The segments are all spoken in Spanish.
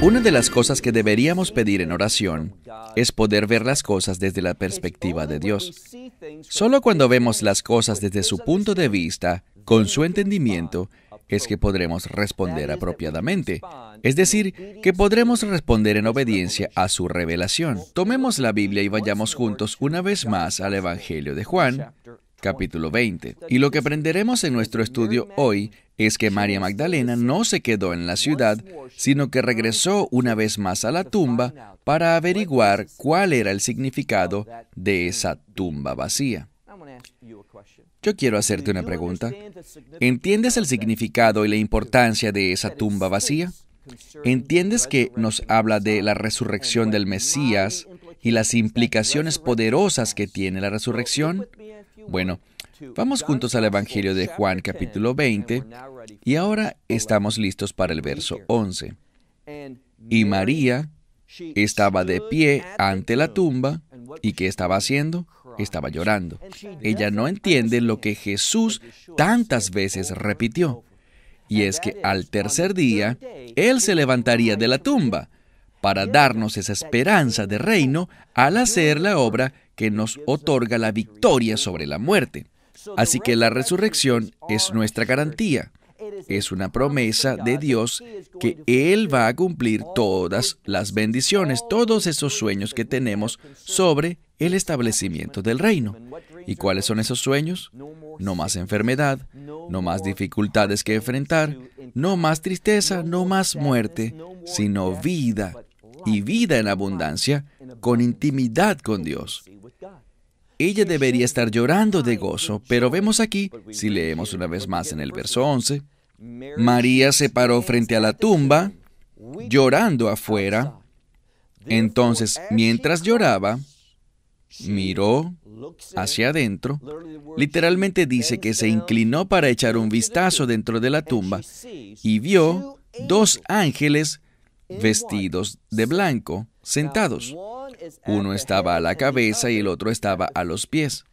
Una de las cosas que deberíamos pedir en oración es poder ver las cosas desde la perspectiva de Dios. Solo cuando vemos las cosas desde su punto de vista, con su entendimiento, es que podremos responder apropiadamente. Es decir, que podremos responder en obediencia a su revelación. Tomemos la Biblia y vayamos juntos una vez más al Evangelio de Juan, capítulo 20. Y lo que aprenderemos en nuestro estudio hoy es que María Magdalena no se quedó en la ciudad, sino que regresó una vez más a la tumba para averiguar cuál era el significado de esa tumba vacía. Yo quiero hacerte una pregunta. ¿Entiendes el significado y la importancia de esa tumba vacía? ¿Entiendes que nos habla de la resurrección del Mesías y las implicaciones poderosas que tiene la resurrección? Bueno, vamos juntos al Evangelio de Juan capítulo 20 y ahora estamos listos para el verso 11. Y María estaba de pie ante la tumba y ¿qué estaba haciendo? Estaba llorando. Ella no entiende lo que Jesús tantas veces repitió. Y es que al tercer día, Él se levantaría de la tumba para darnos esa esperanza de reino al hacer la obra que nos otorga la victoria sobre la muerte. Así que la resurrección es nuestra garantía. Es una promesa de Dios que Él va a cumplir todas las bendiciones, todos esos sueños que tenemos sobre el establecimiento del reino. ¿Y cuáles son esos sueños? No más enfermedad, no más dificultades que enfrentar, no más tristeza, no más muerte, sino vida y vida en abundancia con intimidad con Dios. Ella debería estar llorando de gozo, pero vemos aquí, si leemos una vez más en el verso 11, María se paró frente a la tumba, llorando afuera. Entonces, mientras lloraba, miró hacia adentro. Literalmente dice que se inclinó para echar un vistazo dentro de la tumba y vio dos ángeles vestidos de blanco sentados. Uno estaba a la cabeza y el otro estaba a los pies.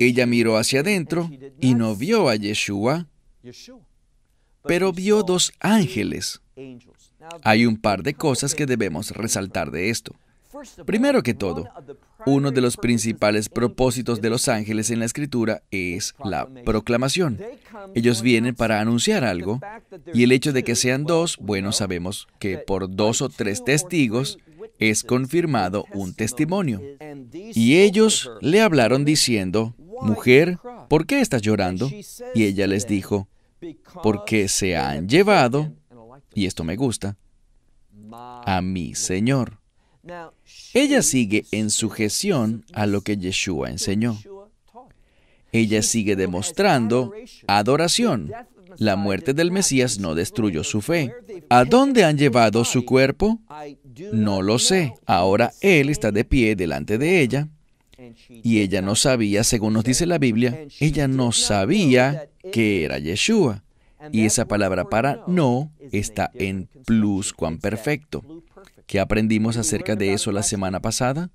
Ella miró hacia adentro y no vio a Yeshua, pero vio dos ángeles. Hay un par de cosas que debemos resaltar de esto. Primero que todo, uno de los principales propósitos de los ángeles en la escritura es la proclamación. Ellos vienen para anunciar algo y el hecho de que sean dos, bueno, sabemos que por dos o tres testigos, es confirmado un testimonio. Y ellos le hablaron diciendo, Mujer, ¿por qué estás llorando? Y ella les dijo, Porque se han llevado, y esto me gusta, a mi Señor. Ella sigue en sujeción a lo que Yeshua enseñó. Ella sigue demostrando adoración. La muerte del Mesías no destruyó su fe. ¿A dónde han llevado su cuerpo? No lo sé. Ahora él está de pie delante de ella y ella no sabía, según nos dice la Biblia, ella no sabía que era Yeshua. Y esa palabra para no está en plus perfecto. ¿Qué aprendimos acerca de eso la semana pasada?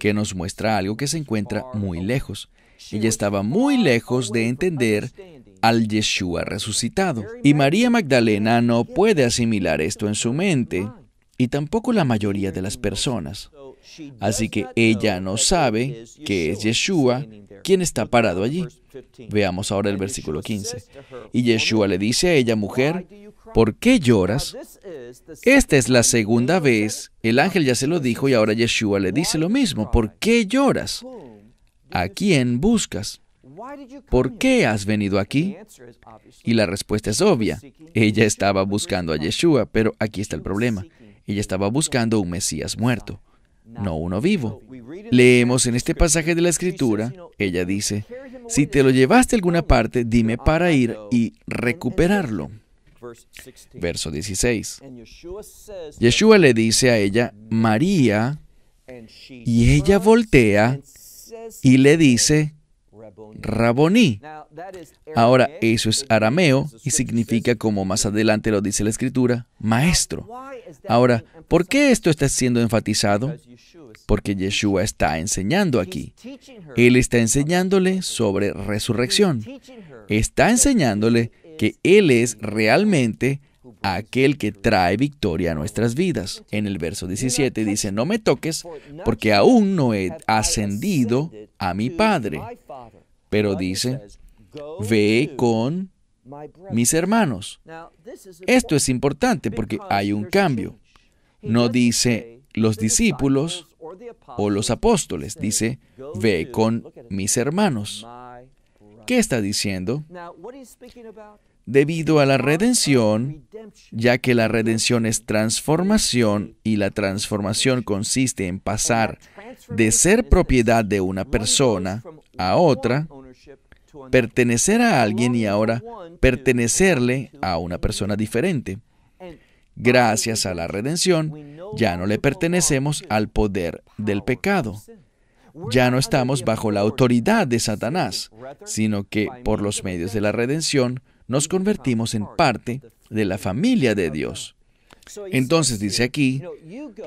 Que nos muestra algo que se encuentra muy lejos. Ella estaba muy lejos de entender al Yeshua resucitado. Y María Magdalena no puede asimilar esto en su mente y tampoco la mayoría de las personas. Así que ella no sabe que es Yeshua quien está parado allí. Veamos ahora el versículo 15. Y Yeshua le dice a ella, mujer, ¿por qué lloras? Esta es la segunda vez, el ángel ya se lo dijo y ahora Yeshua le dice lo mismo, ¿por qué lloras? ¿A quién buscas? ¿por qué has venido aquí? Y la respuesta es obvia. Ella estaba buscando a Yeshua, pero aquí está el problema. Ella estaba buscando un Mesías muerto, no uno vivo. Leemos en este pasaje de la Escritura, ella dice, si te lo llevaste a alguna parte, dime para ir y recuperarlo. Verso 16. Yeshua le dice a ella, María, y ella voltea y le dice, Raboní. Ahora, eso es arameo y significa, como más adelante lo dice la escritura, maestro. Ahora, ¿por qué esto está siendo enfatizado? Porque Yeshua está enseñando aquí. Él está enseñándole sobre resurrección. Está enseñándole que Él es realmente aquel que trae victoria a nuestras vidas. En el verso 17 dice, no me toques porque aún no he ascendido a mi Padre pero dice, ve con mis hermanos. Esto es importante porque hay un cambio. No dice los discípulos o los apóstoles, dice, ve con mis hermanos. ¿Qué está diciendo? Debido a la redención, ya que la redención es transformación y la transformación consiste en pasar de ser propiedad de una persona a otra, pertenecer a alguien y ahora pertenecerle a una persona diferente. Gracias a la redención, ya no le pertenecemos al poder del pecado. Ya no estamos bajo la autoridad de Satanás, sino que por los medios de la redención nos convertimos en parte de la familia de Dios. Entonces dice aquí,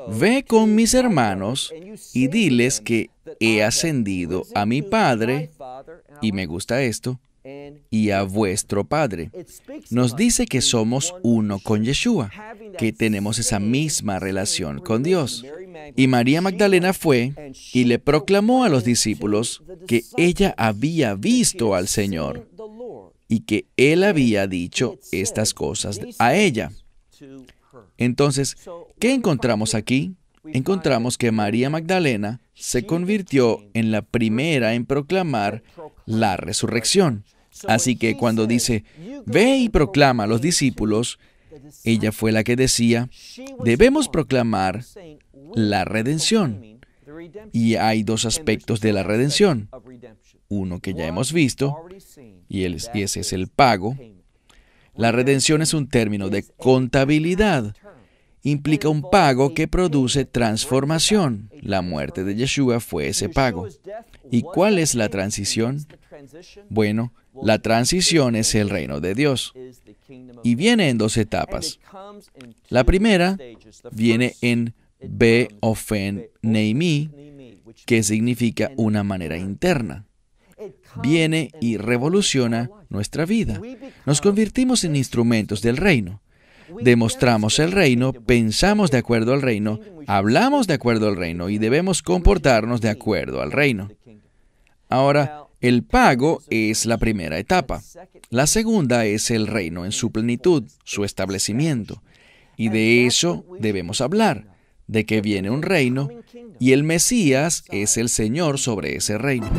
ve con mis hermanos y diles que he ascendido a mi Padre, y me gusta esto, y a vuestro Padre. Nos dice que somos uno con Yeshua, que tenemos esa misma relación con Dios. Y María Magdalena fue y le proclamó a los discípulos que ella había visto al Señor y que Él había dicho estas cosas a ella. Entonces, ¿qué encontramos aquí? Encontramos que María Magdalena se convirtió en la primera en proclamar la resurrección. Así que cuando dice, ve y proclama a los discípulos, ella fue la que decía, debemos proclamar la redención. Y hay dos aspectos de la redención. Uno que ya hemos visto, y, ese es el pago, la redención es un término de contabilidad. Implica un pago que produce transformación. La muerte de Yeshua fue ese pago. ¿Y cuál es la transición? Bueno, la transición es el reino de Dios y viene en dos etapas. La primera viene en be ofen Neimi, que significa una manera interna viene y revoluciona nuestra vida. Nos convertimos en instrumentos del reino. Demostramos el reino, pensamos de acuerdo al reino, hablamos de acuerdo al reino y debemos comportarnos de acuerdo al reino. Ahora, el pago es la primera etapa. La segunda es el reino en su plenitud, su establecimiento. Y de eso debemos hablar de que viene un reino y el Mesías es el Señor sobre ese reino.